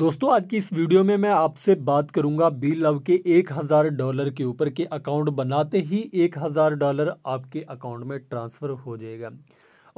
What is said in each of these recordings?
दोस्तों आज की इस वीडियो में मैं आपसे बात करूंगा बी लव के एक हज़ार डॉलर के ऊपर के अकाउंट बनाते ही एक हज़ार डॉलर आपके अकाउंट में ट्रांसफ़र हो जाएगा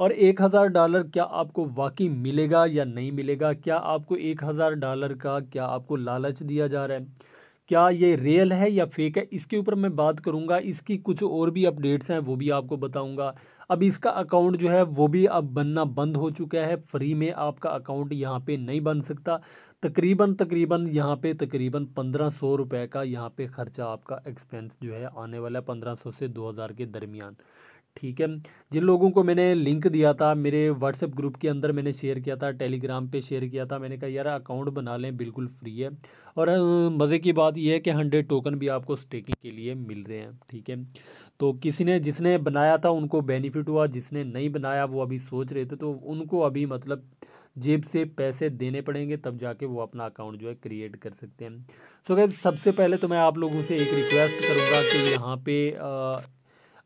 और एक हज़ार डॉलर क्या आपको वाकई मिलेगा या नहीं मिलेगा क्या आपको एक हज़ार डॉलर का क्या आपको लालच दिया जा रहा है क्या ये रियल है या फेक है इसके ऊपर मैं बात करूँगा इसकी कुछ और भी अपडेट्स हैं वो भी आपको बताऊँगा अब इसका अकाउंट जो है वो भी अब बनना बंद हो चुका है फ्री में आपका अकाउंट यहाँ पे नहीं बन सकता तकरीबन तकरीबन यहाँ पे तकरीबन पंद्रह सौ रुपये का यहाँ पे ख़र्चा आपका एक्सपेंस जो है आने वाला है पंद्रह सौ से दो हज़ार के दरमियान ठीक है जिन लोगों को मैंने लिंक दिया था मेरे व्हाट्सएप ग्रुप के अंदर मैंने शेयर किया था टेलीग्राम पे शेयर किया था मैंने कहा यार अकाउंट बना लें बिल्कुल फ्री है और मज़े की बात यह है कि हंड्रेड टोकन भी आपको स्टेकिंग के लिए मिल रहे हैं ठीक है तो किसी ने जिसने बनाया था उनको बेनिफिट हुआ जिसने नहीं बनाया वो अभी सोच रहे थे तो उनको अभी मतलब जेब से पैसे देने पड़ेंगे तब जाके वो अपना अकाउंट जो है क्रिएट कर सकते हैं सो so, सबसे पहले तो मैं आप लोगों से एक रिक्वेस्ट करूँगा कि यहाँ पे आ,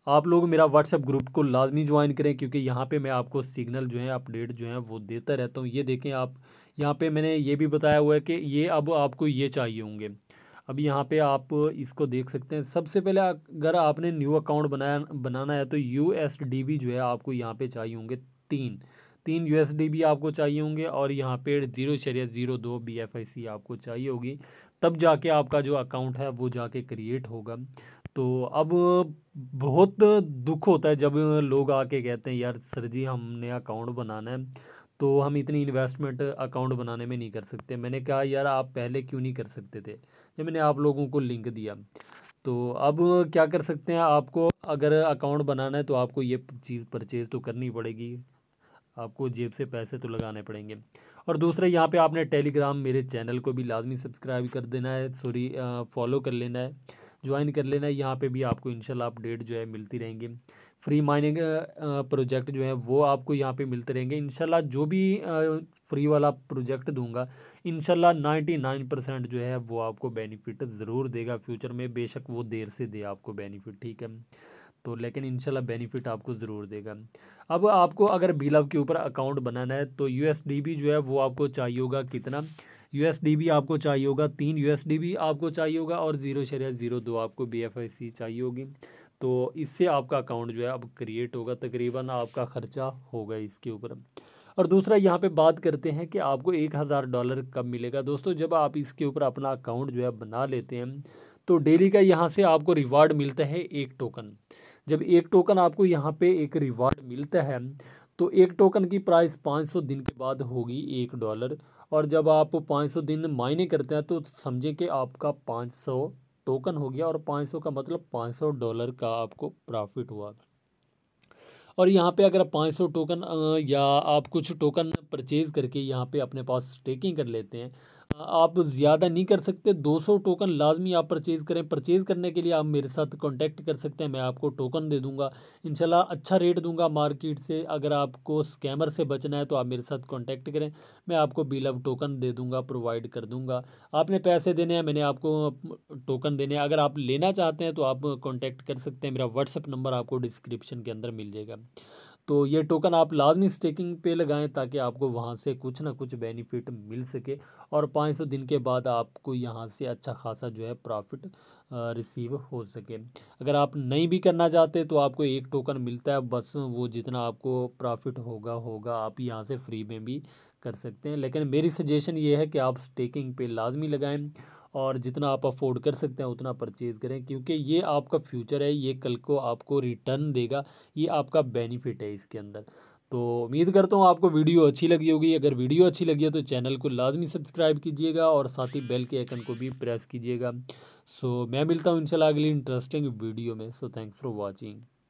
आप लोग मेरा व्हाट्सएप ग्रुप को लाजमी ज्वाइन करें क्योंकि यहाँ पे मैं आपको सिग्नल जो है अपडेट जो है वो देता रहता हूँ ये देखें आप यहाँ पे मैंने ये भी बताया हुआ है कि ये अब आपको ये चाहिए होंगे अब यहाँ पे आप इसको देख सकते हैं सबसे पहले अगर आपने न्यू अकाउंट बनाया बनाना है तो यू जो है आपको यहाँ पर चाहिए होंगे तीन तीन यू भी आपको चाहिए होंगे और यहाँ पे जीरो शरिया ज़ीरो दो बी आपको चाहिए होगी तब जाके आपका जो अकाउंट है वो जाके क्रिएट होगा तो अब बहुत दुख होता है जब लोग आके कहते हैं यार सर जी हमने अकाउंट बनाना है तो हम इतनी इन्वेस्टमेंट अकाउंट बनाने में नहीं कर सकते मैंने कहा यार आप पहले क्यों नहीं कर सकते थे जब मैंने आप लोगों को लिंक दिया तो अब क्या कर सकते हैं आपको अगर अकाउंट बनाना है तो आपको ये चीज़ परचेज़ तो करनी पड़ेगी आपको जेब से पैसे तो लगाने पड़ेंगे और दूसरा यहाँ पे आपने टेलीग्राम मेरे चैनल को भी लाजमी सब्सक्राइब कर देना है सॉरी फॉलो कर लेना है ज्वाइन कर लेना यहाँ पे भी आपको इनशाला अपडेट जो है मिलती रहेंगी फ्री माइनिंग प्रोजेक्ट जो है वो आपको यहाँ पे मिलते रहेंगे इनशाला जो भी फ्री वाला प्रोजेक्ट दूंगा इनशाला नाइन्टी नाइन परसेंट जो है वो आपको बेनिफिट ज़रूर देगा फ्यूचर में बेशक वो देर से दे आपको बेनिफिट ठीक है तो लेकिन इनशाला बेनिफिट आपको ज़रूर देगा अब आपको अगर बिलव के ऊपर अकाउंट बनाना है तो यू जो है वो आपको चाहिए होगा कितना डी भी आपको चाहिए होगा तीन डी भी आपको चाहिए होगा और ज़ीरो शरिया ज़ीरो दो आपको सी चाहिए होगी तो इससे आपका अकाउंट जो है अब क्रिएट होगा तकरीबन आपका ख़र्चा होगा इसके ऊपर और दूसरा यहाँ पे बात करते हैं कि आपको एक हज़ार डॉलर कब मिलेगा दोस्तों जब आप इसके ऊपर अपना अकाउंट जो है बना लेते हैं तो डेली का यहाँ से आपको रिवार्ड मिलता है एक टोकन जब एक टोकन आपको यहाँ पे एक रिवार्ड मिलता है तो एक टोकन की प्राइस 500 दिन के बाद होगी एक डॉलर और जब आप 500 दिन मायने करते हैं तो समझें कि आपका 500 टोकन हो गया और 500 का मतलब 500 डॉलर का आपको प्रॉफिट हुआ और यहाँ पे अगर 500 टोकन या आप कुछ टोकन परचेज़ करके यहाँ पे अपने पास स्टेकिंग कर लेते हैं आप ज़्यादा नहीं कर सकते 200 टोकन लाजमी आप परचेज़ करें परचेज़ करने के लिए आप मेरे साथ कांटेक्ट कर सकते हैं मैं आपको टोकन दे दूंगा इंशाल्लाह अच्छा रेट दूंगा मार्केट से अगर आपको स्कैमर से बचना है तो आप मेरे साथ कांटेक्ट करें मैं आपको बिल टोकन दे दूंगा प्रोवाइड कर दूँगा आपने पैसे देने हैं मैंने आपको टोकन देने हैं अगर आप लेना चाहते हैं तो आप कॉन्टैक्ट कर सकते हैं मेरा व्हाट्सअप नंबर आपको डिस्क्रिप्शन के अंदर मिल जाएगा तो ये टोकन आप लाजमी स्टेकिंग पे लगाएं ताकि आपको वहाँ से कुछ ना कुछ बेनिफिट मिल सके और पाँच सौ दिन के बाद आपको यहाँ से अच्छा खासा जो है प्रॉफिट रिसीव हो सके अगर आप नहीं भी करना चाहते तो आपको एक टोकन मिलता है बस वो जितना आपको प्रॉफिट होगा होगा आप यहाँ से फ्री में भी कर सकते हैं लेकिन मेरी सजेशन ये है कि आप स्टेकिंग पे लाजमी लगाएं और जितना आप अफोर्ड कर सकते हैं उतना परचेज़ करें क्योंकि ये आपका फ्यूचर है ये कल को आपको रिटर्न देगा ये आपका बेनिफिट है इसके अंदर तो उम्मीद करता हूँ आपको वीडियो अच्छी लगी होगी अगर वीडियो अच्छी लगी है तो चैनल को लाजमी सब्सक्राइब कीजिएगा और साथ ही बेल के आइकन को भी प्रेस कीजिएगा सो मैं मिलता हूँ इंशाल्लाह अगली इंटरेस्टिंग वीडियो में सो थैंक्स फॉर वॉचिंग